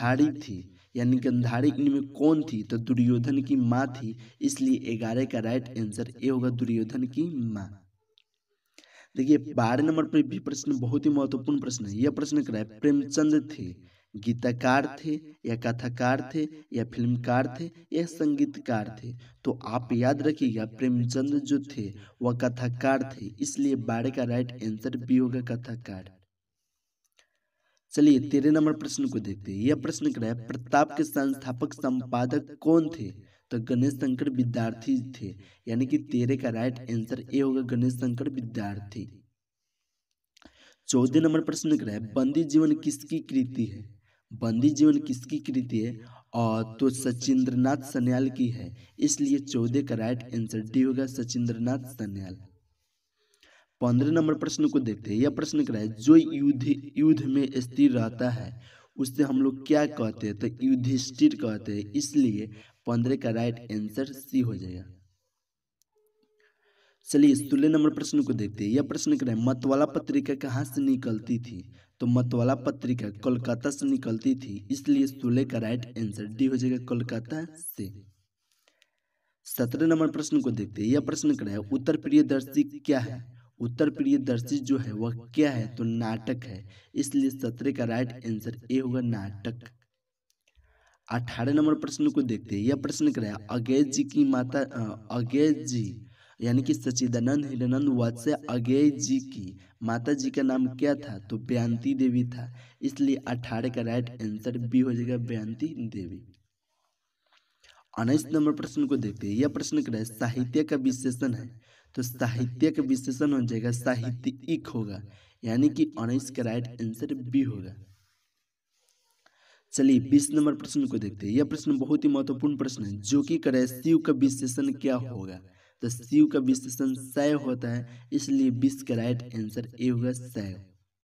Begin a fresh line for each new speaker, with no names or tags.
धारिक थी यानी गंधारिक में कौन थी तो दुर्योधन की माँ थी इसलिए ग्यारह का राइट आंसर ए होगा दुर्योधन की माँ देखिए बारह नंबर पर भी प्रश्न बहुत ही महत्वपूर्ण प्रश्न है यह प्रश्न कराए प्रेमचंद थे गीतकार थे या कथाकार थे या फिल्मकार थे या संगीतकार थे तो आप याद रखिएगा प्रेमचंद जो थे वह कथाकार थे इसलिए बारह का राइट आंसर बी होगा कथाकार चलिए तेरह नंबर प्रश्न को देखते हैं यह प्रश्न कह रहा है प्रताप के संस्थापक संपादक कौन थे तो गणेश शंकर विद्यार्थी थे यानी कि तेरे का राइट आंसर ए होगा गणेश शंकर विद्यार्थी चौदह नंबर प्रश्न कह रहा है बंदी जीवन किसकी कृति है बंदी जीवन किसकी कृति है और तो सचिंद्रनाथ सन्याल की है इसलिए चौदह का राइट आंसर डी होगा सचिंद्रनाथ सन्याल पंद्रह नंबर प्रश्न को देखते हैं यह प्रश्न करा है जो युद्ध युद्ध में स्थिर रहता है उससे हम लोग क्या कहते हैं तो युधिष्ठिर कहते हैं इसलिए पंद्रह का राइट आंसर सी हो जाएगा चलिए सोलह नंबर प्रश्न को देखते हैं यह प्रश्न है मतवाला पत्रिका कहाँ से निकलती थी तो मतवाला पत्रिका कोलकाता से निकलती थी इसलिए सोलह का राइट आंसर डी हो जाएगा कोलकाता से सत्रह नंबर प्रश्न को देखते हैं यह प्रश्न है उत्तर प्रियदर्शी क्या है उत्तर प्रियदर्शी जो है वह क्या है तो नाटक है इसलिए सत्रह का राइट आंसर ए होगा नाटक अठारह नंबर प्रश्न को देखते हैं यह प्रश्न कर अगेज जी की माता अगेज जी यानी कि सचिदानंद हिरानंद वात्स्य अगेय जी की माता जी का नाम क्या था तो ब्यांती देवी था इसलिए अठारह का राइट आंसर बी हो जाएगा ब्यांती देवी उन्नीस नंबर प्रश्न को देखते हैं यह प्रश्न कर साहित्य का विशेषण है तो साहित्य का विशेषण हो जाएगा इक होगा यानी कि उन्नीस का राइट आंसर बी होगा चलिए बीस नंबर प्रश्न को देखते हैं यह प्रश्न बहुत ही महत्वपूर्ण प्रश्न है जो कि करे शिव का विशेषण क्या होगा तो शिव का विशेषण सय होता है इसलिए बीस का राइट आंसर ए होगा सय